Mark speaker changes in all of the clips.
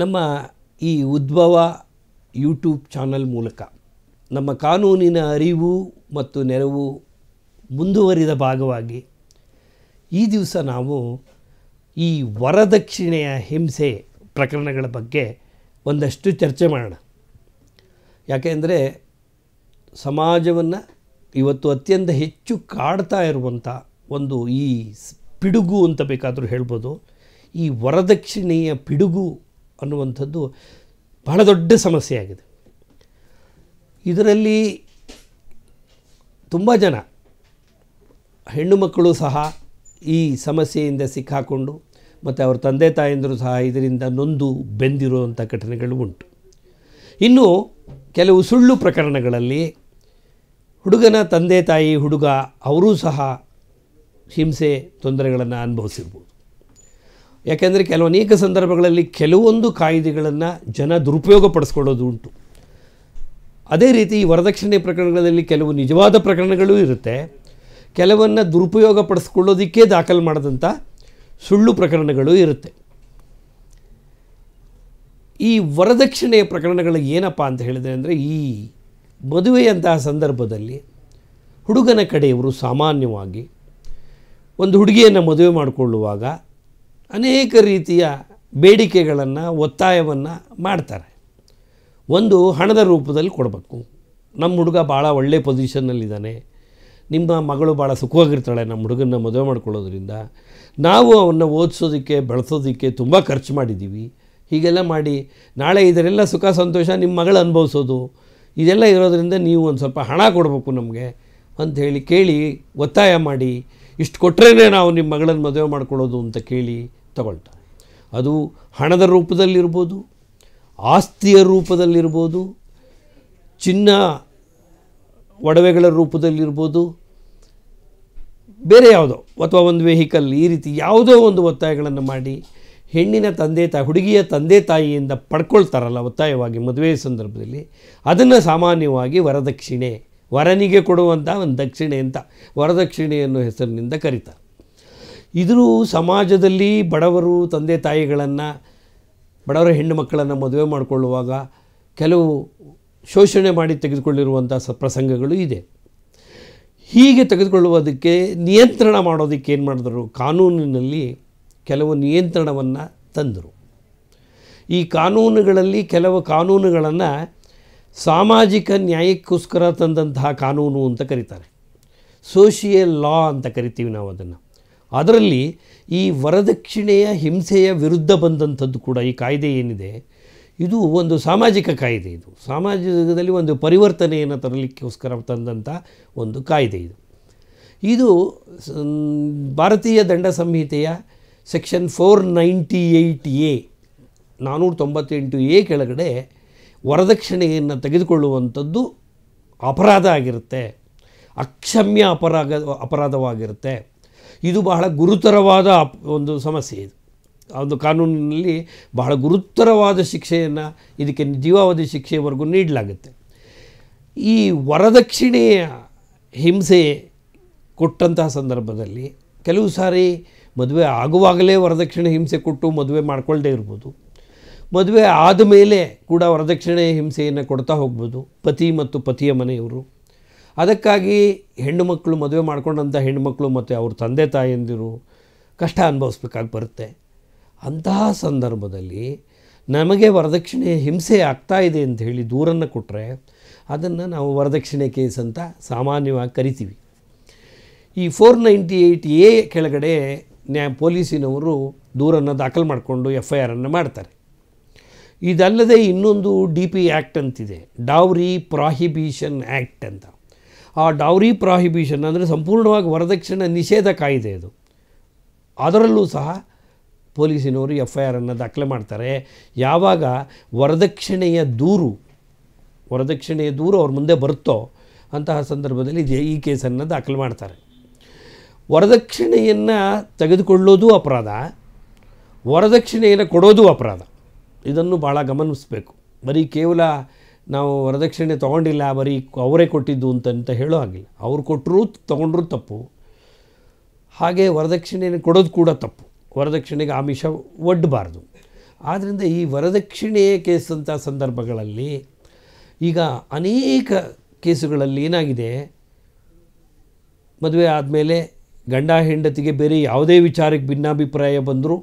Speaker 1: ನಮ್ಮ ಈ ಉದ್ಭವ ಯೂಟ್ಯೂಬ್ ಚಾನಲ್ ಮೂಲಕ ನಮ್ಮ ಕಾನೂನಿನ ಅರಿವು ಮತ್ತು ನೆರವು ಮುಂದುವರಿದ ಭಾಗವಾಗಿ ಈ ದಿವಸ ನಾವು ಈ ವರದಕ್ಷಿಣೆಯ ಹಿಂಸೆ ಪ್ರಕರಣಗಳ ಬಗ್ಗೆ ಒಂದಷ್ಟು ಚರ್ಚೆ ಮಾಡೋಣ ಯಾಕೆಂದರೆ ಸಮಾಜವನ್ನು ಇವತ್ತು ಅತ್ಯಂತ ಹೆಚ್ಚು ಕಾಡ್ತಾ ಇರುವಂಥ ಒಂದು ಈ ಪಿಡುಗು ಅಂತ ಬೇಕಾದರೂ ಹೇಳ್ಬೋದು ಈ ವರದಕ್ಷಿಣೆಯ ಪಿಡುಗು ಅನ್ನುವಂಥದ್ದು ಬಹಳ ದೊಡ್ಡ ಸಮಸ್ಯೆಯಾಗಿದೆ ಇದರಲ್ಲಿ ತುಂಬ ಜನ ಹೆಣ್ಣು ಮಕ್ಕಳು ಸಹ ಈ ಸಮಸ್ಯೆಯಿಂದ ಸಿಕ್ಕಾಕೊಂಡು ಮತ್ತು ಅವ್ರ ತಂದೆ ತಾಯಂದರು ಸಹ ಇದರಿಂದ ನೊಂದು ಬೆಂದಿರುವಂಥ ಘಟನೆಗಳು ಉಂಟು ಇನ್ನು ಕೆಲವು ಸುಳ್ಳು ಪ್ರಕರಣಗಳಲ್ಲಿ ಹುಡುಗನ ತಂದೆ ತಾಯಿ ಹುಡುಗ ಅವರೂ ಸಹ ಹಿಂಸೆ ತೊಂದರೆಗಳನ್ನು ಅನುಭವಿಸಿರ್ಬೋದು ಯಾಕೆಂದರೆ ಕೆಲವು ಅನೇಕ ಸಂದರ್ಭಗಳಲ್ಲಿ ಕೆಲವೊಂದು ಕಾಯ್ದೆಗಳನ್ನು ಜನ ದುರುಪಯೋಗ ಪಡಿಸ್ಕೊಳ್ಳೋದು ಉಂಟು ಅದೇ ರೀತಿ ಈ ವರದಕ್ಷಿಣೆ ಪ್ರಕರಣಗಳಲ್ಲಿ ಕೆಲವು ನಿಜವಾದ ಪ್ರಕರಣಗಳು ಇರುತ್ತೆ ಕೆಲವನ್ನು ದುರುಪಯೋಗ ಪಡಿಸ್ಕೊಳ್ಳೋದಕ್ಕೆ ದಾಖಲು ಮಾಡಿದಂಥ ಸುಳ್ಳು ಪ್ರಕರಣಗಳು ಇರುತ್ತೆ ಈ ವರದಕ್ಷಿಣೆ ಪ್ರಕರಣಗಳು ಏನಪ್ಪ ಅಂತ ಹೇಳಿದರೆ ಅಂದರೆ ಈ ಮದುವೆಯಂತಹ ಸಂದರ್ಭದಲ್ಲಿ ಹುಡುಗನ ಕಡೆಯವರು ಸಾಮಾನ್ಯವಾಗಿ ಒಂದು ಹುಡುಗಿಯನ್ನು ಮದುವೆ ಮಾಡಿಕೊಳ್ಳುವಾಗ ಅನೇಕ ರೀತಿಯ ಬೇಡಿಕೆಗಳನ್ನು ಒತ್ತಾಯವನ್ನು ಮಾಡ್ತಾರೆ ಒಂದು ಹಣದ ರೂಪದಲ್ಲಿ ಕೊಡಬೇಕು ನಮ್ಮ ಹುಡುಗ ಭಾಳ ಒಳ್ಳೆ ಪೊಸಿಷನ್ನಲ್ಲಿದ್ದಾನೆ ನಿಮ್ಮ ಮಗಳು ಭಾಳ ಸುಖವಾಗಿರ್ತಾಳೆ ನಮ್ಮ ಹುಡುಗನ ಮದುವೆ ಮಾಡ್ಕೊಳ್ಳೋದ್ರಿಂದ ನಾವು ಅವನ್ನ ಓದಿಸೋದಕ್ಕೆ ಬಳಸೋದಕ್ಕೆ ತುಂಬ ಖರ್ಚು ಮಾಡಿದ್ದೀವಿ ಹೀಗೆಲ್ಲ ಮಾಡಿ ನಾಳೆ ಇದರೆಲ್ಲ ಸುಖ ಸಂತೋಷ ನಿಮ್ಮ ಮಗಳು ಅನುಭವಿಸೋದು ಇದೆಲ್ಲ ಇರೋದರಿಂದ ನೀವು ಒಂದು ಸ್ವಲ್ಪ ಹಣ ಕೊಡಬೇಕು ನಮಗೆ ಅಂತ ಹೇಳಿ ಕೇಳಿ ಒತ್ತಾಯ ಮಾಡಿ ಇಷ್ಟು ಕೊಟ್ಟರೆ ನಾವು ನಿಮ್ಮ ಮಗಳನ್ನು ಮದುವೆ ಮಾಡ್ಕೊಳ್ಳೋದು ಅಂತ ಕೇಳಿ ತಗೊಳ್ತಾರೆ ಅದು ಹಣದ ರೂಪದಲ್ಲಿರ್ಬೋದು ಆಸ್ತಿಯ ರೂಪದಲ್ಲಿರ್ಬೋದು ಚಿನ್ನ ಒಡವೆಗಳ ರೂಪದಲ್ಲಿರ್ಬೋದು ಬೇರೆ ಯಾವುದೋ ಅಥವಾ ಒಂದು ವೆಹಿಕಲ್ ಈ ರೀತಿ ಯಾವುದೋ ಒಂದು ಒತ್ತಾಯಗಳನ್ನು ಮಾಡಿ ಹೆಣ್ಣಿನ ತಂದೆ ತಾಯಿ ಹುಡುಗಿಯ ತಂದೆ ತಾಯಿಯಿಂದ ಪಡ್ಕೊಳ್ತಾರಲ್ಲ ಒತ್ತಾಯವಾಗಿ ಮದುವೆ ಸಂದರ್ಭದಲ್ಲಿ ಅದನ್ನು ಸಾಮಾನ್ಯವಾಗಿ ವರದಕ್ಷಿಣೆ ವರನಿಗೆ ಕೊಡುವಂಥ ಒಂದು ದಕ್ಷಿಣೆ ಅಂತ ವರದಕ್ಷಿಣೆ ಅನ್ನೋ ಹೆಸರಿನಿಂದ ಕರೀತಾರೆ ಇದ್ರೂ ಸಮಾಜದಲ್ಲಿ ಬಡವರು ತಂದೆ ತಾಯಿಗಳನ್ನು ಬಡವರ ಹೆಣ್ಣು ಮಕ್ಕಳನ್ನು ಮದುವೆ ಮಾಡಿಕೊಳ್ಳುವಾಗ ಕೆಲವು ಶೋಷಣೆ ಮಾಡಿ ತೆಗೆದುಕೊಳ್ಳಿರುವಂಥ ಸ ಪ್ರಸಂಗಗಳು ಇದೆ ಹೀಗೆ ತೆಗೆದುಕೊಳ್ಳುವುದಕ್ಕೆ ನಿಯಂತ್ರಣ ಮಾಡೋದಕ್ಕೆ ಏನು ಮಾಡಿದ್ರು ಕಾನೂನಿನಲ್ಲಿ ಕೆಲವು ನಿಯಂತ್ರಣವನ್ನು ತಂದರು ಈ ಕಾನೂನುಗಳಲ್ಲಿ ಕೆಲವು ಕಾನೂನುಗಳನ್ನು ಸಾಮಾಜಿಕ ನ್ಯಾಯಕ್ಕೋಸ್ಕರ ತಂದಂತಹ ಕಾನೂನು ಅಂತ ಕರೀತಾರೆ ಸೋಷಿಯಲ್ ಲಾ ಅಂತ ಕರಿತೀವಿ ನಾವು ಅದನ್ನು ಅದರಲ್ಲಿ ಈ ವರದಕ್ಷಿಣೆಯ ಹಿಂಸೆಯ ವಿರುದ್ಧ ಬಂದಂಥದ್ದು ಕೂಡ ಈ ಕಾಯ್ದೆ ಏನಿದೆ ಇದು ಒಂದು ಸಾಮಾಜಿಕ ಕಾಯ್ದೆ ಇದು ಸಾಮಾಜಿಕದಲ್ಲಿ ಒಂದು ಪರಿವರ್ತನೆಯನ್ನು ತರಲಿಕ್ಕೋಸ್ಕರ ತಂದಂಥ ಒಂದು ಕಾಯ್ದೆ ಇದು ಇದು ಭಾರತೀಯ ದಂಡ ಸಂಹಿತೆಯ section four ninety eight A ನಾನ್ನೂರ ತೊಂಬತ್ತೆಂಟು ಎ ಕೆಳಗಡೆ ವರದಕ್ಷಿಣೆಯನ್ನು ತೆಗೆದುಕೊಳ್ಳುವಂಥದ್ದು ಅಪರಾಧ ಆಗಿರುತ್ತೆ ಅಕ್ಷಮ್ಯ ಅಪರಾಧ ಅಪರಾಧವಾಗಿರುತ್ತೆ ಇದು ಬಹಳ ಗುರುತರವಾದ ಒಂದು ಸಮಸ್ಯೆ ಇದು ಒಂದು ಕಾನೂನಿನಲ್ಲಿ ಬಹಳ ಗುರುತರವಾದ ಶಿಕ್ಷೆಯನ್ನು ಇದಕ್ಕೆ ಜೀವಾವಧಿ ಶಿಕ್ಷೆಯವರೆಗೂ ನೀಡಲಾಗುತ್ತೆ ಈ ವರದಕ್ಷಿಣೆಯ ಹಿಂಸೆ ಕೊಟ್ಟಂತಹ ಸಂದರ್ಭದಲ್ಲಿ ಕೆಲವು ಸಾರಿ ಮದುವೆ ಆಗುವಾಗಲೇ ವರದಕ್ಷಿಣೆ ಹಿಂಸೆ ಕೊಟ್ಟು ಮದುವೆ ಮಾಡಿಕೊಳ್ಳದೇ ಇರ್ಬೋದು ಮದುವೆ ಆದ ಮೇಲೆ ಕೂಡ ವರದಕ್ಷಿಣೆ ಹಿಂಸೆಯನ್ನು ಕೊಡ್ತಾ ಹೋಗ್ಬೋದು ಪತಿ ಮತ್ತು ಪತಿಯ ಮನೆಯವರು ಅದಕ್ಕಾಗಿ ಹೆಣ್ಣು ಮಕ್ಕಳು ಮದುವೆ ಮಾಡ್ಕೊಂಡಂಥ ಹೆಣ್ಣುಮಕ್ಳು ಮತ್ತು ಅವ್ರ ತಂದೆ ತಾಯಿಯಂದಿರು ಕಷ್ಟ ಅನುಭವಿಸ್ಬೇಕಾಗಿ ಬರುತ್ತೆ ಅಂತಹ ಸಂದರ್ಭದಲ್ಲಿ ನಮಗೆ ವರದಕ್ಷಿಣೆ ಹಿಂಸೆ ಆಗ್ತಾ ಇದೆ ಅಂತ ಹೇಳಿ ದೂರನ್ನು ಕೊಟ್ಟರೆ ಅದನ್ನು ನಾವು ವರದಕ್ಷಿಣೆ ಕೇಸ್ ಅಂತ ಸಾಮಾನ್ಯವಾಗಿ ಕರಿತೀವಿ ಈ ಫೋರ್ ನೈಂಟಿ ಏಯ್ಟ್ ಎ ಕೆಳಗಡೆ ನ್ಯಾ ಪೊಲೀಸಿನವರು ದೂರನ್ನು ದಾಖಲು ಮಾಡಿಕೊಂಡು ಎಫ್ ಐ ಆರನ್ನು ಮಾಡ್ತಾರೆ ಇದಲ್ಲದೆ ಇನ್ನೊಂದು ಡಿ ಪಿ ಆ್ಯಕ್ಟ್ ಅಂತಿದೆ ಡಾವ್ರಿ ಪ್ರಾಹಿಬಿಷನ್ ಆ್ಯಕ್ಟ್ ಅಂತ ಆ ಡೌರಿ ಪ್ರಾಹಿಬಿಷನ್ ಅಂದರೆ ಸಂಪೂರ್ಣವಾಗಿ ವರದಕ್ಷಿಣೆ ನಿಷೇಧ ಕಾಯ್ದೆ ಅದು ಅದರಲ್ಲೂ ಸಹ ಪೊಲೀಸಿನವರು ಎಫ್ ಐ ಆರನ್ನು ದಾಖಲೆ ಮಾಡ್ತಾರೆ ಯಾವಾಗ ವರದಕ್ಷಿಣೆಯ ದೂರು ವರದಕ್ಷಿಣೆಯ ದೂರು ಅವ್ರ ಮುಂದೆ ಬರುತ್ತೋ ಅಂತಹ ಸಂದರ್ಭದಲ್ಲಿ ಈ ಕೇಸನ್ನು ದಾಖಲು ಮಾಡ್ತಾರೆ ವರದಕ್ಷಿಣೆಯನ್ನು ತೆಗೆದುಕೊಳ್ಳೋದು ಅಪರಾಧ ವರದಕ್ಷಿಣೆಯನ್ನು ಕೊಡೋದು ಅಪರಾಧ ಇದನ್ನು ಭಾಳ ಗಮನಿಸಬೇಕು ಬರೀ ಕೇವಲ ನಾವು ವರದಕ್ಷಿಣೆ ತೊಗೊಂಡಿಲ್ಲ ಬರೀ ಅವರೇ ಕೊಟ್ಟಿದ್ದು ಅಂತ ಅಂತ ಹೇಳೋ ಹಾಗಿಲ್ಲ ಅವ್ರು ಕೊಟ್ಟರೂ ತೊಗೊಂಡ್ರೂ ತಪ್ಪು ಹಾಗೆ ವರದಕ್ಷಿಣೆ ಕೊಡೋದು ಕೂಡ ತಪ್ಪು ವರದಕ್ಷಿಣೆಗೆ ಆಮಿಷ ಒಡ್ಡಬಾರ್ದು ಆದ್ದರಿಂದ ಈ ವರದಕ್ಷಿಣೆ ಕೇಸಂಥ ಸಂದರ್ಭಗಳಲ್ಲಿ ಈಗ ಅನೇಕ ಕೇಸುಗಳಲ್ಲಿ ಏನಾಗಿದೆ ಮದುವೆ ಆದಮೇಲೆ ಗಂಡ ಹೆಂಡತಿಗೆ ಬೇರೆ ಯಾವುದೇ ವಿಚಾರಕ್ಕೆ ಭಿನ್ನಾಭಿಪ್ರಾಯ ಬಂದರೂ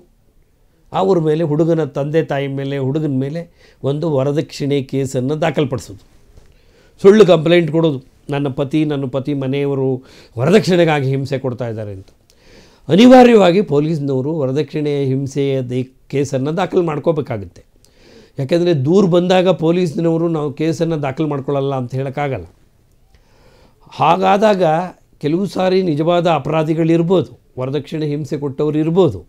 Speaker 1: ಅವ್ರ ಮೇಲೆ ಹುಡುಗನ ತಂದೆ ತಾಯಿ ಮೇಲೆ ಹುಡುಗನ ಮೇಲೆ ಒಂದು ವರದಕ್ಷಿಣೆ ಕೇಸನ್ನು ದಾಖಲ್ಪಡಿಸೋದು ಸುಳ್ಳು ಕಂಪ್ಲೇಂಟ್ ಕೊಡೋದು ನನ್ನ ಪತಿ ನನ್ನ ಪತಿ ಮನೆಯವರು ವರದಕ್ಷಿಣೆಗಾಗಿ ಹಿಂಸೆ ಕೊಡ್ತಾ ಇದ್ದಾರೆ ಅಂತ ಅನಿವಾರ್ಯವಾಗಿ ಪೊಲೀಸ್ನವರು ವರದಕ್ಷಿಣೆಯ ಹಿಂಸೆಯ ದೇ ಕೇಸನ್ನು ದಾಖಲು ಮಾಡ್ಕೋಬೇಕಾಗುತ್ತೆ ಯಾಕೆಂದರೆ ದೂರು ಬಂದಾಗ ಪೊಲೀಸ್ನವರು ನಾವು ಕೇಸನ್ನು ದಾಖಲು ಮಾಡ್ಕೊಳ್ಳಲ್ಲ ಅಂತ ಹೇಳೋಕ್ಕಾಗಲ್ಲ ಹಾಗಾದಾಗ ಕೆಲವು ಸಾರಿ ನಿಜವಾದ ಅಪರಾಧಿಗಳಿರ್ಬೋದು ವರದಕ್ಷಿಣೆ ಹಿಂಸೆ ಕೊಟ್ಟವರು ಇರ್ಬೋದು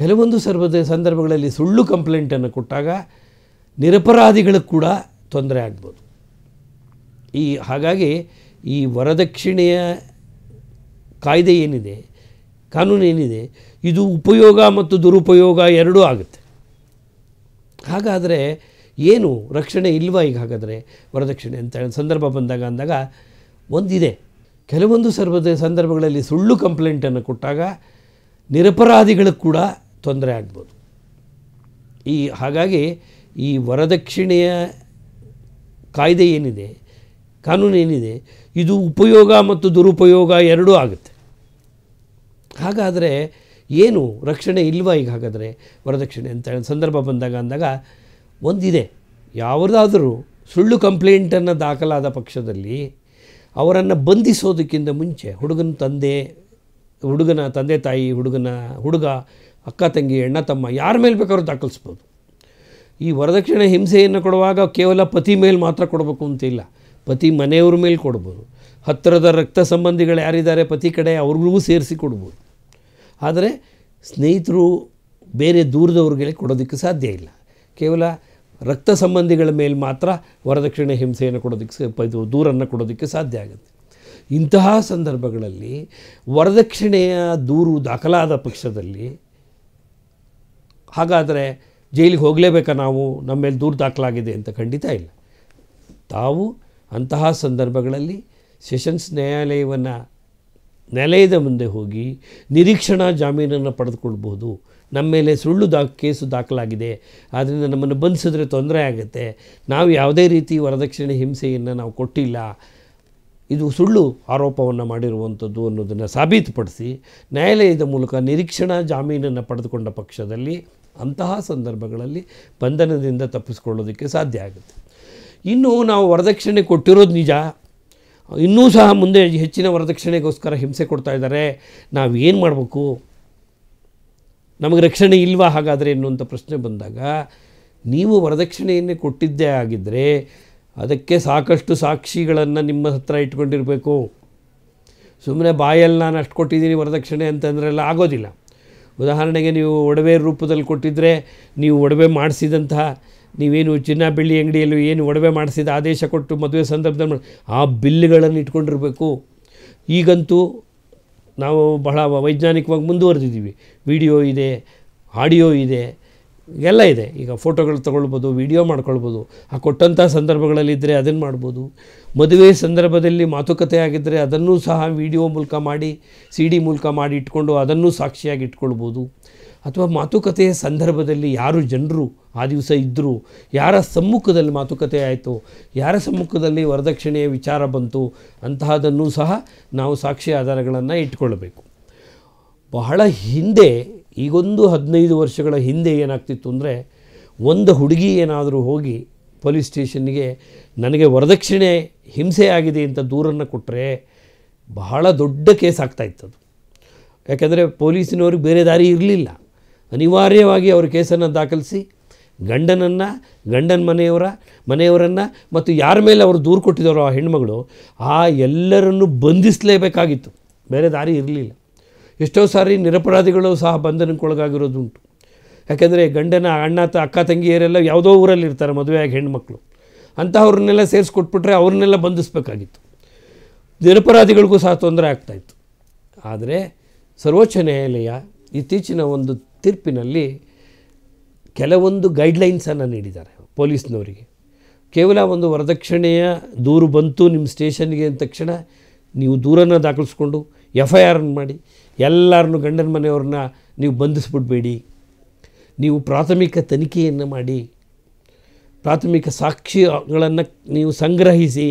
Speaker 1: ಕೆಲವೊಂದು ಸರ್ವದ ಸಂದರ್ಭಗಳಲ್ಲಿ ಸುಳ್ಳು ಕಂಪ್ಲೇಂಟನ್ನು ಕೊಟ್ಟಾಗ ನಿರಪರಾಧಿಗಳಿಗೆ ಕೂಡ ತೊಂದರೆ ಆಗ್ಬೋದು ಈ ಹಾಗಾಗಿ ಈ ವರದಕ್ಷಿಣೆಯ ಕಾಯ್ದೆ ಏನಿದೆ ಕಾನೂನು ಏನಿದೆ ಇದು ಉಪಯೋಗ ಮತ್ತು ದುರುಪಯೋಗ ಎರಡೂ ಆಗುತ್ತೆ ಹಾಗಾದರೆ ಏನು ರಕ್ಷಣೆ ಇಲ್ವಾ ಈಗ ಹಾಗಾದರೆ ವರದಕ್ಷಿಣೆ ಅಂತ ಸಂದರ್ಭ ಬಂದಾಗ ಅಂದಾಗ ಒಂದಿದೆ ಕೆಲವೊಂದು ಸರ್ವದ ಸಂದರ್ಭಗಳಲ್ಲಿ ಸುಳ್ಳು ಕಂಪ್ಲೇಂಟನ್ನು ಕೊಟ್ಟಾಗ ನಿರಪರಾಧಿಗಳು ಕೂಡ ತೊಂದರೆ ಆಗ್ಬೋದು ಈ ಹಾಗಾಗಿ ಈ ವರದಕ್ಷಿಣೆಯ ಕಾಯ್ದೆ ಏನಿದೆ ಕಾನೂನು ಏನಿದೆ ಇದು ಉಪಯೋಗ ಮತ್ತು ದುರುಪಯೋಗ ಎರಡೂ ಆಗುತ್ತೆ ಹಾಗಾದರೆ ಏನು ರಕ್ಷಣೆ ಇಲ್ವಾ ಈಗ ಹಾಗಾದರೆ ವರದಕ್ಷಿಣೆ ಅಂತ ಸಂದರ್ಭ ಬಂದಾಗ ಅಂದಾಗ ಒಂದಿದೆ ಯಾವುದಾದರೂ ಸುಳ್ಳು ಕಂಪ್ಲೇಂಟನ್ನು ದಾಖಲಾದ ಪಕ್ಷದಲ್ಲಿ ಅವರನ್ನು ಬಂಧಿಸೋದಕ್ಕಿಂತ ಮುಂಚೆ ಹುಡುಗನ ತಂದೆ ಹುಡುಗನ ತಂದೆ ತಾಯಿ ಹುಡುಗನ ಹುಡುಗ ಅಕ್ಕ ತಂಗಿ ಅಣ್ಣ ತಮ್ಮ ಯಾರ ಮೇಲೆ ಬೇಕಾದ್ರೂ ದಾಖಲಿಸ್ಬೋದು ಈ ವರದಕ್ಷಿಣೆ ಹಿಂಸೆಯನ್ನು ಕೊಡುವಾಗ ಕೇವಲ ಪತಿ ಮೇಲೆ ಮಾತ್ರ ಕೊಡಬೇಕು ಅಂತಿಲ್ಲ ಪತಿ ಮನೆಯವ್ರ ಮೇಲೆ ಕೊಡ್ಬೋದು ಹತ್ತಿರದ ರಕ್ತ ಸಂಬಂಧಿಗಳು ಯಾರಿದ್ದಾರೆ ಪತಿ ಕಡೆ ಅವ್ರಿಗೂ ಸೇರಿಸಿ ಕೊಡ್ಬೋದು ಆದರೆ ಸ್ನೇಹಿತರು ಬೇರೆ ದೂರದವ್ರಿಗೆ ಕೊಡೋದಕ್ಕೆ ಸಾಧ್ಯ ಇಲ್ಲ ಕೇವಲ ರಕ್ತ ಸಂಬಂಧಿಗಳ ಮೇಲೆ ಮಾತ್ರ ವರದಕ್ಷಿಣೆ ಹಿಂಸೆಯನ್ನು ಕೊಡೋದಕ್ಕೆ ಇದು ದೂರನ್ನು ಕೊಡೋದಕ್ಕೆ ಸಾಧ್ಯ ಆಗುತ್ತೆ ಇಂತಹ ಸಂದರ್ಭಗಳಲ್ಲಿ ವರದಕ್ಷಿಣೆಯ ದೂರು ದಾಖಲಾದ ಪಕ್ಷದಲ್ಲಿ ಹಾಗಾದರೆ ಜೈಲಿಗೆ ಹೋಗಲೇಬೇಕಾ ನಾವು ನಮ್ಮ ಮೇಲೆ ದೂರು ದಾಖಲಾಗಿದೆ ಅಂತ ಖಂಡಿತ ಇಲ್ಲ ತಾವು ಅಂತಹ ಸಂದರ್ಭಗಳಲ್ಲಿ ಸೆಷನ್ಸ್ ನ್ಯಾಯಾಲಯವನ್ನು ನೆಲೆಯದ ಮುಂದೆ ಹೋಗಿ ನಿರೀಕ್ಷಣಾ ಜಾಮೀನನ್ನು ಪಡೆದುಕೊಳ್ಬೋದು ನಮ್ಮ ಮೇಲೆ ಸುಳ್ಳು ದಾ ಕೇಸು ದಾಖಲಾಗಿದೆ ಆದ್ದರಿಂದ ನಮ್ಮನ್ನು ಬಂಧಿಸಿದ್ರೆ ತೊಂದರೆ ಆಗುತ್ತೆ ನಾವು ಯಾವುದೇ ರೀತಿ ವರದಕ್ಷಿಣೆ ಹಿಂಸೆಯನ್ನು ನಾವು ಕೊಟ್ಟಿಲ್ಲ ಇದು ಸುಳ್ಳು ಆರೋಪವನ್ನು ಮಾಡಿರುವಂಥದ್ದು ಅನ್ನೋದನ್ನು ಸಾಬೀತುಪಡಿಸಿ ನ್ಯಾಯಾಲಯದ ಮೂಲಕ ನಿರೀಕ್ಷಣಾ ಜಾಮೀನನ್ನು ಪಡೆದುಕೊಂಡ ಪಕ್ಷದಲ್ಲಿ ಅಂತಹ ಸಂದರ್ಭಗಳಲ್ಲಿ ಬಂಧನದಿಂದ ತಪ್ಪಿಸ್ಕೊಳ್ಳೋದಕ್ಕೆ ಸಾಧ್ಯ ಆಗುತ್ತೆ ಇನ್ನು ನಾವು ವರದಕ್ಷಿಣೆ ಕೊಟ್ಟಿರೋದು ನಿಜ ಇನ್ನೂ ಸಹ ಮುಂದೆ ಹೆಚ್ಚಿನ ವರದಕ್ಷಿಣೆಗೋಸ್ಕರ ಹಿಂಸೆ ಕೊಡ್ತಾ ಇದ್ದಾರೆ ನಾವೇನು ಮಾಡಬೇಕು ನಮಗೆ ರಕ್ಷಣೆ ಇಲ್ವಾ ಹಾಗಾದರೆ ಎನ್ನುವಂಥ ಪ್ರಶ್ನೆ ಬಂದಾಗ ನೀವು ವರದಕ್ಷಿಣೆಯನ್ನೇ ಕೊಟ್ಟಿದ್ದೇ ಆಗಿದ್ದರೆ ಅದಕ್ಕೆ ಸಾಕಷ್ಟು ಸಾಕ್ಷಿಗಳನ್ನು ನಿಮ್ಮ ಹತ್ರ ಇಟ್ಕೊಂಡಿರಬೇಕು ಸುಮ್ಮನೆ ಬಾಯಲ್ಲಿ ನಾನು ಅಷ್ಟು ಕೊಟ್ಟಿದ್ದೀನಿ ವರದಕ್ಷಿಣೆ ಅಂತಂದ್ರೆಲ್ಲ ಆಗೋದಿಲ್ಲ ಉದಾಹರಣೆಗೆ ನೀವು ಒಡವೆ ರೂಪದಲ್ಲಿ ಕೊಟ್ಟಿದ್ದರೆ ನೀವು ಒಡವೆ ಮಾಡಿಸಿದಂತಹ ನೀವೇನು ಚಿನ್ನ ಬೆಳ್ಳಿ ಅಂಗಡಿಯಲ್ಲಿ ಏನು ಒಡವೆ ಮಾಡಿಸಿದ ಆದೇಶ ಕೊಟ್ಟು ಮದುವೆ ಸಂದರ್ಭದಲ್ಲಿ ಆ ಬಿಲ್ಗಳನ್ನು ಇಟ್ಕೊಂಡಿರಬೇಕು ಈಗಂತೂ ನಾವು ಬಹಳ ವೈಜ್ಞಾನಿಕವಾಗಿ ಮುಂದುವರೆದಿದ್ದೀವಿ ವಿಡಿಯೋ ಇದೆ ಆಡಿಯೋ ಇದೆ ಎಲ್ಲ ಇದೆ ಈಗ ಫೋಟೋಗಳು ತೊಗೊಳ್ಬೋದು ವಿಡಿಯೋ ಮಾಡ್ಕೊಳ್ಬೋದು ಆ ಕೊಟ್ಟಂಥ ಇದ್ದರೆ ಅದನ್ನು ಮಾಡ್ಬೋದು ಮದುವೆ ಸಂದರ್ಭದಲ್ಲಿ ಮಾತುಕತೆ ಆಗಿದ್ದರೆ ಅದನ್ನೂ ಸಹ ವಿಡಿಯೋ ಮೂಲಕ ಮಾಡಿ ಸಿ ಡಿ ಮೂಲಕ ಮಾಡಿ ಇಟ್ಕೊಂಡು ಅದನ್ನೂ ಸಾಕ್ಷಿಯಾಗಿ ಇಟ್ಕೊಳ್ಬೋದು ಅಥವಾ ಮಾತುಕತೆಯ ಸಂದರ್ಭದಲ್ಲಿ ಯಾರು ಜನರು ಆ ದಿವಸ ಇದ್ದರು ಯಾರ ಸಮ್ಮುಖದಲ್ಲಿ ಮಾತುಕತೆ ಆಯಿತು ಯಾರ ಸಮ್ಮುಖದಲ್ಲಿ ವರದಕ್ಷಿಣೆಯ ವಿಚಾರ ಬಂತು ಅಂತಹದನ್ನು ಸಹ ನಾವು ಸಾಕ್ಷಿ ಆಧಾರಗಳನ್ನು ಇಟ್ಕೊಳ್ಬೇಕು ಬಹಳ ಹಿಂದೆ ಈಗೊಂದು ಹದಿನೈದು ವರ್ಷಗಳ ಹಿಂದೆ ಏನಾಗ್ತಿತ್ತು ಅಂದರೆ ಒಂದು ಹುಡುಗಿ ಏನಾದರೂ ಹೋಗಿ ಪೊಲೀಸ್ ಸ್ಟೇಷನ್ಗೆ ನನಗೆ ವರದಕ್ಷಿಣೆ ಹಿಂಸೆ ಆಗಿದೆ ಅಂತ ದೂರನ್ನು ಕೊಟ್ಟರೆ ಬಹಳ ದೊಡ್ಡ ಕೇಸ್ ಅದು ಯಾಕೆಂದರೆ ಪೊಲೀಸಿನವ್ರಿಗೆ ಬೇರೆ ದಾರಿ ಇರಲಿಲ್ಲ ಅನಿವಾರ್ಯವಾಗಿ ಅವರು ಕೇಸನ್ನು ದಾಖಲಿಸಿ ಗಂಡನನ್ನು ಗಂಡನ ಮನೆಯವರ ಮನೆಯವರನ್ನು ಮತ್ತು ಯಾರ ಮೇಲೆ ಅವರು ದೂರು ಕೊಟ್ಟಿದ್ದಾರೋ ಆ ಹೆಣ್ಮಗಳು ಆ ಎಲ್ಲರನ್ನು ಬಂಧಿಸಲೇಬೇಕಾಗಿತ್ತು ಬೇರೆ ದಾರಿ ಇರಲಿಲ್ಲ ಎಷ್ಟೋ ಸಾರಿ ನಿರಪರಾಧಿಗಳು ಸಹ ಬಂಧನಕ್ಕೊಳಗಾಗಿರೋದುಂಟು ಯಾಕೆಂದರೆ ಗಂಡನ ಅಣ್ಣ ತ ಅಕ್ಕ ತಂಗಿಯರೆಲ್ಲ ಯಾವುದೋ ಊರಲ್ಲಿ ಇರ್ತಾರೆ ಮದುವೆಯಾಗಿ ಹೆಣ್ಮಕ್ಳು ಅಂತಹವ್ರನ್ನೆಲ್ಲ ಸೇರಿಸ್ಕೊಟ್ಬಿಟ್ರೆ ಅವ್ರನ್ನೆಲ್ಲ ಬಂಧಿಸಬೇಕಾಗಿತ್ತು ನಿರಪರಾಧಿಗಳಿಗೂ ಸಹ ತೊಂದರೆ ಆಗ್ತಾಯಿತ್ತು ಆದರೆ ಸರ್ವೋಚ್ಚ ನ್ಯಾಯಾಲಯ ಇತ್ತೀಚಿನ ಒಂದು ತೀರ್ಪಿನಲ್ಲಿ ಕೆಲವೊಂದು ಗೈಡ್ಲೈನ್ಸನ್ನು ನೀಡಿದ್ದಾರೆ ಪೊಲೀಸ್ನವರಿಗೆ ಕೇವಲ ಒಂದು ವರದಕ್ಷಿಣೆಯ ದೂರು ಬಂತು ನಿಮ್ಮ ಸ್ಟೇಷನ್ಗೆ ಅಂದ ತಕ್ಷಣ ನೀವು ದೂರನ್ನು ದಾಖಲಿಸ್ಕೊಂಡು ಎಫ್ ಐ ಆರ್ ಮಾಡಿ ಎಲ್ಲರನ್ನೂ ಗಂಡನ ಮನೆಯವ್ರನ್ನ ನೀವು ಬಂಧಿಸ್ಬಿಡ್ಬೇಡಿ ನೀವು ಪ್ರಾಥಮಿಕ ತನಿಖೆಯನ್ನು ಮಾಡಿ ಪ್ರಾಥಮಿಕ ಸಾಕ್ಷಿಗಳನ್ನು ನೀವು ಸಂಗ್ರಹಿಸಿ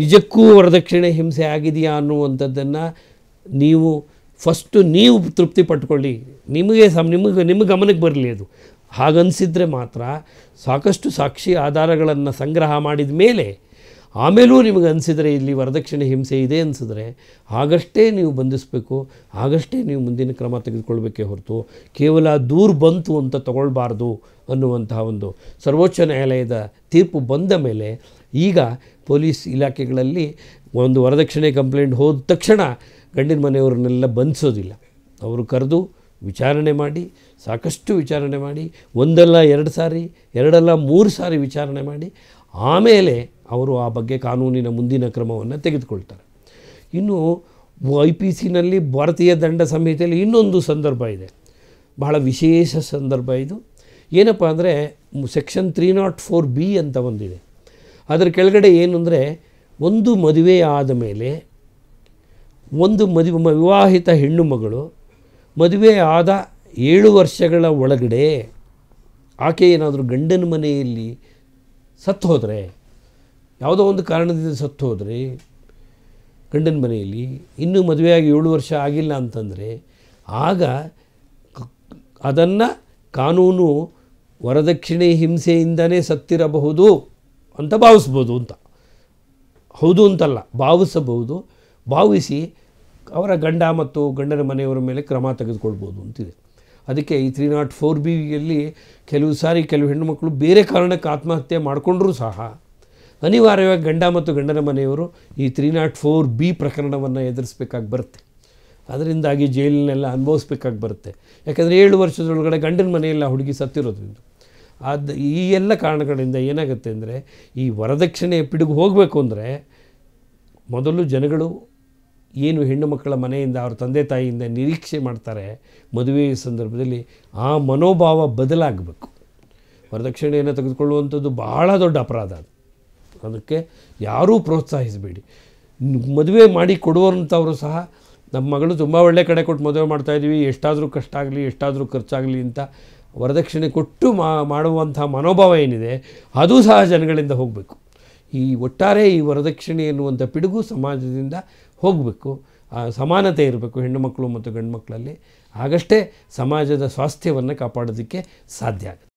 Speaker 1: ನಿಜಕ್ಕೂ ವರದಕ್ಷಿಣೆ ಹಿಂಸೆ ಆಗಿದೆಯಾ ಅನ್ನುವಂಥದ್ದನ್ನು ನೀವು ಫಸ್ಟು ನೀವು ತೃಪ್ತಿ ಪಟ್ಕೊಳ್ಳಿ ನಿಮಗೆ ಸಮ ನಿಮಗೆ ನಿಮ್ಮ ಗಮನಕ್ಕೆ ಬರಲಿ ಅದು ಹಾಗನ್ಸಿದ್ರೆ ಮಾತ್ರ ಸಾಕಷ್ಟು ಸಾಕ್ಷಿ ಆಧಾರಗಳನ್ನು ಸಂಗ್ರಹ ಮಾಡಿದ ಮೇಲೆ ಆಮೇಲೂ ನಿಮಗೆ ಅನಿಸಿದರೆ ಇಲ್ಲಿ ವರದಕ್ಷಿಣೆ ಹಿಂಸೆ ಇದೆ ಅನಿಸಿದ್ರೆ ಆಗಷ್ಟೇ ನೀವು ಬಂಧಿಸಬೇಕು ಆಗಷ್ಟೇ ನೀವು ಮುಂದಿನ ಕ್ರಮ ತೆಗೆದುಕೊಳ್ಬೇಕೇ ಹೊರತು ಕೇವಲ ದೂರು ಬಂತು ಅಂತ ತಗೊಳ್ಬಾರ್ದು ಅನ್ನುವಂತಹ ಒಂದು ಸರ್ವೋಚ್ಚ ನ್ಯಾಯಾಲಯದ ತೀರ್ಪು ಬಂದ ಮೇಲೆ ಈಗ ಪೊಲೀಸ್ ಇಲಾಖೆಗಳಲ್ಲಿ ಒಂದು ವರದಕ್ಷಿಣೆ ಕಂಪ್ಲೇಂಟ್ ಹೋದ ತಕ್ಷಣ ಗಂಡಿನ ಮನೆಯವ್ರನ್ನೆಲ್ಲ ಬಂಧಿಸೋದಿಲ್ಲ ಅವರು ಕರೆದು ವಿಚಾರಣೆ ಮಾಡಿ ಸಾಕಷ್ಟು ವಿಚಾರಣೆ ಮಾಡಿ ಒಂದಲ್ಲ ಎರಡು ಸಾರಿ ಎರಡಲ್ಲ ಮೂರು ಸಾರಿ ವಿಚಾರಣೆ ಮಾಡಿ ಆಮೇಲೆ ಅವರು ಆ ಬಗ್ಗೆ ಕಾನೂನಿನ ಮುಂದಿನ ಕ್ರಮವನ್ನು ತೆಗೆದುಕೊಳ್ತಾರೆ ಇನ್ನು ಐ ಪಿ ಸಿನಲ್ಲಿ ಭಾರತೀಯ ದಂಡ ಸಂಹಿತೆಯಲ್ಲಿ ಇನ್ನೊಂದು ಸಂದರ್ಭ ಇದೆ ಬಹಳ ವಿಶೇಷ ಸಂದರ್ಭ ಇದು ಏನಪ್ಪ ಅಂದರೆ section three nought four B ಅಂತ ಒಂದಿದೆ ಅದರ ಕೆಳಗಡೆ ಏನು ಅಂದರೆ ಒಂದು ಮದುವೆ ಆದ ಮೇಲೆ ಒಂದು ಮದುವೆ ವಿವಾಹಿತ ಹೆಣ್ಣು ಮಗಳು ಮದುವೆ ಆದ ಏಳು ವರ್ಷಗಳ ಒಳಗಡೆ ಆಕೆ ಏನಾದರೂ ಗಂಡನ ಮನೆಯಲ್ಲಿ ಸತ್ತು ಹೋದರೆ ಯಾವುದೋ ಒಂದು ಕಾರಣದಿಂದ ಸತ್ತು ಹೋದರೆ ಗಂಡನ ಮನೆಯಲ್ಲಿ ಇನ್ನೂ ಮದುವೆಯಾಗಿ ಏಳು ವರ್ಷ ಆಗಿಲ್ಲ ಅಂತಂದರೆ ಆಗ ಅದನ್ನು ಕಾನೂನು ವರದಕ್ಷಿಣೆ ಹಿಂಸೆಯಿಂದನೇ ಸತ್ತಿರಬಹುದು ಅಂತ ಭಾವಿಸ್ಬೋದು ಅಂತ ಹೌದು ಅಂತಲ್ಲ ಭಾವಿಸಬಹುದು ಭಾವಿಸಿ ಅವರ ಗಂಡ ಮತ್ತು ಗಂಡನ ಮನೆಯವರ ಮೇಲೆ ಕ್ರಮ ತೆಗೆದುಕೊಳ್ಬೋದು ಅಂತಿದೆ ಅದಕ್ಕೆ ಈ ತ್ರೀ ನಾಟ್ ಫೋರ್ ಬಿಯಲ್ಲಿ ಕೆಲವು ಸಾರಿ ಕೆಲವು ಹೆಣ್ಣುಮಕ್ಕಳು ಬೇರೆ ಕಾರಣಕ್ಕೆ ಆತ್ಮಹತ್ಯೆ ಮಾಡಿಕೊಂಡ್ರೂ ಸಹ ಅನಿವಾರ್ಯವಾಗಿ ಗಂಡ ಮತ್ತು ಗಂಡನ ಮನೆಯವರು ಈ ತ್ರೀ ನಾಟ್ ಫೋರ್ ಬಿ ಪ್ರಕರಣವನ್ನು ಎದುರಿಸಬೇಕಾಗಿ ಬರುತ್ತೆ ಅದರಿಂದಾಗಿ ಜೈಲಿನೆಲ್ಲ ಅನುಭವಿಸ್ಬೇಕಾಗಿ ಬರುತ್ತೆ ಯಾಕಂದರೆ ಏಳು ವರ್ಷದೊಳಗಡೆ ಗಂಡನ ಮನೆಯೆಲ್ಲ ಹುಡುಗಿ ಸತ್ತಿರೋದ್ರಿಂದ ಆದ ಈ ಎಲ್ಲ ಕಾರಣಗಳಿಂದ ಏನಾಗುತ್ತೆ ಅಂದರೆ ಈ ವರದಕ್ಷಿಣೆ ಪಿಡುಗು ಹೋಗಬೇಕು ಅಂದರೆ ಮೊದಲು ಜನಗಳು ಏನು ಹೆಣ್ಣು ಮಕ್ಕಳ ಮನೆಯಿಂದ ಅವ್ರ ತಂದೆ ತಾಯಿಯಿಂದ ನಿರೀಕ್ಷೆ ಮಾಡ್ತಾರೆ ಮದುವೆಯ ಸಂದರ್ಭದಲ್ಲಿ ಆ ಮನೋಭಾವ ಬದಲಾಗಬೇಕು ವರದಕ್ಷಿಣೆಯನ್ನು ತೆಗೆದುಕೊಳ್ಳುವಂಥದ್ದು ಬಹಳ ದೊಡ್ಡ ಅಪರಾಧ ಅದು ಅದಕ್ಕೆ ಯಾರೂ ಪ್ರೋತ್ಸಾಹಿಸಬೇಡಿ ಮದುವೆ ಮಾಡಿ ಕೊಡುವಂಥವರು ಸಹ ನಮ್ಮ ಮಗಳು ತುಂಬ ಒಳ್ಳೆ ಕಡೆ ಕೊಟ್ಟು ಮದುವೆ ಮಾಡ್ತಾಯಿದ್ದೀವಿ ಎಷ್ಟಾದರೂ ಕಷ್ಟ ಆಗಲಿ ಎಷ್ಟಾದರೂ ಖರ್ಚಾಗಲಿ ಅಂತ ವರದಕ್ಷಿಣೆ ಕೊಟ್ಟು ಮಾ ಮಾಡುವಂಥ ಮನೋಭಾವ ಏನಿದೆ ಅದು ಸಹ ಜನಗಳಿಂದ ಹೋಗಬೇಕು ಈ ಒಟ್ಟಾರೆ ಈ ವರದಕ್ಷಿಣೆ ಎನ್ನುವಂಥ ಪಿಡುಗು ಸಮಾಜದಿಂದ ಹೋಗಬೇಕು ಸಮಾನತೆ ಇರಬೇಕು ಹೆಣ್ಣು ಮಕ್ಕಳು ಮತ್ತು ಗಂಡು ಮಕ್ಕಳಲ್ಲಿ ಆಗಷ್ಟೇ ಸಮಾಜದ ಸ್ವಾಸ್ಥ್ಯವನ್ನು ಕಾಪಾಡೋದಕ್ಕೆ ಸಾಧ್ಯ ಆಗುತ್ತೆ